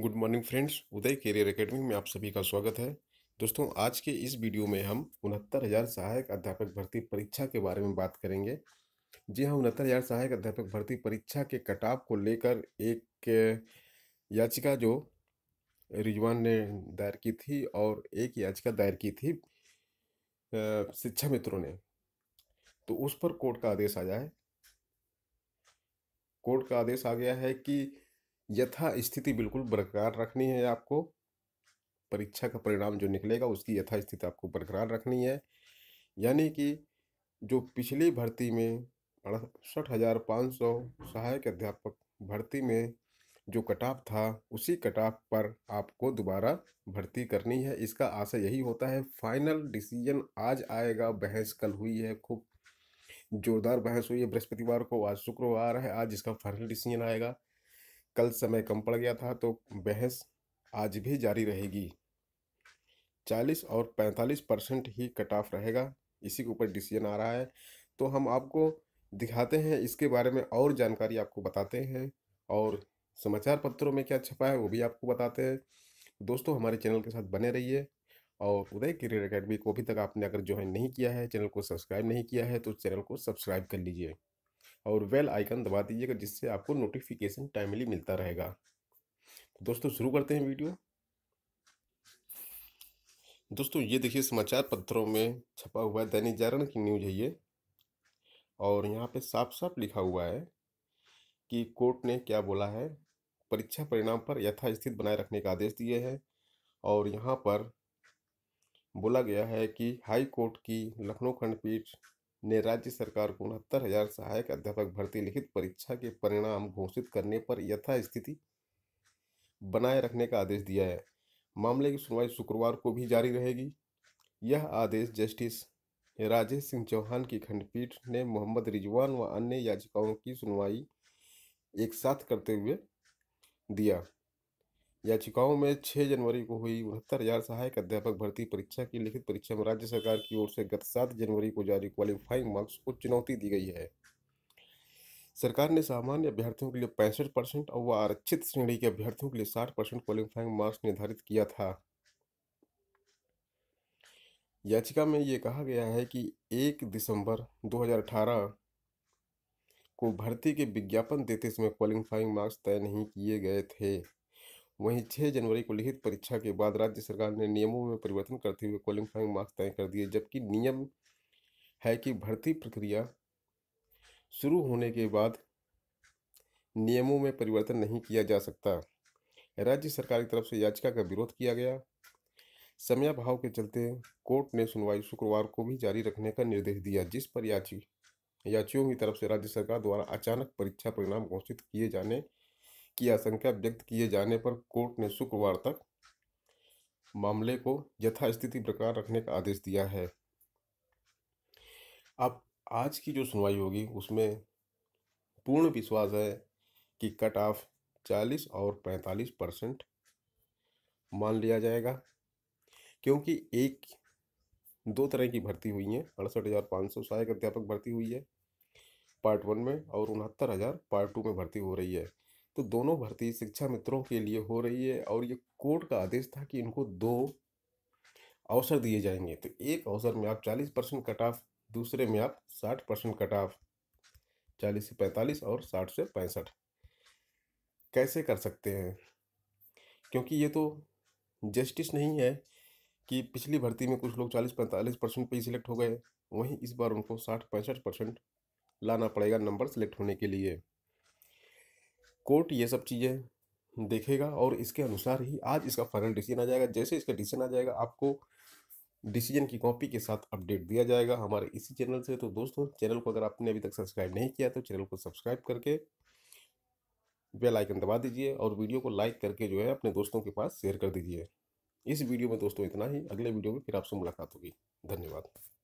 good morning friends Uday career academy में आप सभी का स्वागत है दोस्तों आज के इस वीडियो में हम उनहत्तर हज़ार सहायक अध्यापक भर्ती परीक्षा के बारे में बात करेंगे जी हाँ उनहत्तर हज़ार सहायक अध्यापक भर्ती परीक्षा के कटाव को लेकर एक याचिका जो रिजवान ने दायर की थी और एक याचिका दायर की थी शिक्षा मित्रों ने तो उस पर कोर्ट का आदेश आ जाए कोर्ट का आदेश आ गया है कि यथा स्थिति बिल्कुल बरकरार रखनी है आपको परीक्षा का परिणाम जो निकलेगा उसकी यथा स्थिति आपको बरकरार रखनी है यानी कि जो पिछली भर्ती में अड़सठ हज़ार पाँच सौ सहायक अध्यापक भर्ती में जो कटाप था उसी कटाप पर आपको दोबारा भर्ती करनी है इसका आशय यही होता है फाइनल डिसीजन आज आएगा बहस कल हुई है खूब जोरदार बहस हुई है बृहस्पतिवार को आज शुक्रवार है आज इसका फाइनल डिसीजन आएगा कल समय कम पड़ गया था तो बहस आज भी जारी रहेगी 40 और 45 परसेंट ही कट ऑफ रहेगा इसी के ऊपर डिसीजन आ रहा है तो हम आपको दिखाते हैं इसके बारे में और जानकारी आपको बताते हैं और समाचार पत्रों में क्या छपा है वो भी आपको बताते हैं दोस्तों हमारे चैनल के साथ बने रहिए और उदय करियर अकेडमी को अभी तक आपने अगर ज्वाइन नहीं किया है चैनल को सब्सक्राइब नहीं किया है तो चैनल को सब्सक्राइब कर लीजिए और बेल आइकन दबा दीजिएगा जिससे आपको नोटिफिकेशन टाइमली मिलता रहेगा दोस्तों शुरू करते हैं वीडियो दोस्तों ये देखिए समाचार पत्रों में छपा हुआ है दैनिक जागरण की न्यूज है ये और यहाँ पे साफ साफ लिखा हुआ है कि कोर्ट ने क्या बोला है परीक्षा परिणाम पर यथास्थित बनाए रखने का आदेश दिए हैं और यहाँ पर बोला गया है कि हाई कोर्ट की लखनऊ खंडपीठ ने राज्य सरकार को उनहत्तर हजार सहायक अध्यापक भर्ती लिखित परीक्षा के परिणाम घोषित करने पर यथास्थिति बनाए रखने का आदेश दिया है मामले की सुनवाई शुक्रवार को भी जारी रहेगी यह आदेश जस्टिस राजेश सिंह चौहान की खंडपीठ ने मोहम्मद रिजवान व अन्य याचिकाओं की सुनवाई एक साथ करते हुए दिया याचिकाओं में 6 जनवरी को हुई उनहत्तर हजार सहायक अध्यापक भर्ती परीक्षा की लिखित परीक्षा में राज्य सरकार की ओर से गत सात जनवरी को जारी क्वालिफाइंग मार्क्स को चुनौती दी गई है सरकार ने सामान्य अभ्यर्थियों के लिए पैंसठ परसेंट और आरक्षित श्रेणी के अभ्यर्थियों के लिए साठ परसेंट क्वालिफाइंग मार्क्स निर्धारित किया था याचिका में ये कहा गया है कि एक दिसंबर 2018 को भर्ती के विज्ञापन देते समय क्वालिफाइंग मार्क्स तय नहीं किए गए थे वहीं 6 जनवरी को लिखित परीक्षा के बाद राज्य सरकार ने नियमों में परिवर्तन करते हुए क्वालिफाइंग मार्क्स तय कर दिए जबकि नियम है कि भर्ती प्रक्रिया शुरू होने के बाद नियमों में परिवर्तन नहीं किया जा सकता राज्य सरकार की तरफ से याचिका का विरोध किया गया समयाभाव के चलते कोर्ट ने सुनवाई शुक्रवार को भी जारी रखने का निर्देश दिया जिस पर याची याचियों की तरफ से राज्य सरकार द्वारा अचानक परीक्षा परिणाम घोषित किए जाने की आशंका व्यक्त किए जाने पर कोर्ट ने शुक्रवार तक मामले को यथास्थिति बरकरार रखने का आदेश दिया है अब आज की जो सुनवाई होगी उसमें पूर्ण विश्वास है कि कट ऑफ चालीस और पैंतालीस परसेंट मान लिया जाएगा क्योंकि एक दो तरह की भर्ती हुई है अड़सठ हज़ार पाँच सौ सहायक अध्यापक भर्ती हुई है पार्ट वन में और उनहत्तर हज़ार पार्ट टू में भर्ती हो रही है तो दोनों भर्ती शिक्षा मित्रों के लिए हो रही है और ये कोर्ट का आदेश था कि इनको दो अवसर दिए जाएंगे तो एक अवसर में आप चालीस परसेंट कट ऑफ दूसरे में आप साठ परसेंट कट ऑफ चालीस से पैंतालीस और साठ से पैंसठ कैसे कर सकते हैं क्योंकि ये तो जस्टिस नहीं है कि पिछली भर्ती में कुछ लोग चालीस पैंतालीस परसेंट पर ही सिलेक्ट हो गए वहीं इस बार उनको साठ पैंसठ परसेंट लाना पड़ेगा नंबर सेलेक्ट होने के लिए कोर्ट ये सब चीज़ें देखेगा और इसके अनुसार ही आज इसका फाइनल डिसीजन आ जाएगा जैसे इसका डिसीजन आ जाएगा आपको डिसीजन की कॉपी के साथ अपडेट दिया जाएगा हमारे इसी चैनल से तो दोस्तों चैनल को अगर आपने अभी तक सब्सक्राइब नहीं किया तो चैनल को सब्सक्राइब करके बेल आइकन दबा दीजिए और वीडियो को लाइक करके जो है अपने दोस्तों के पास शेयर कर दीजिए इस वीडियो में दोस्तों इतना ही अगले वीडियो में फिर आपसे मुलाकात होगी धन्यवाद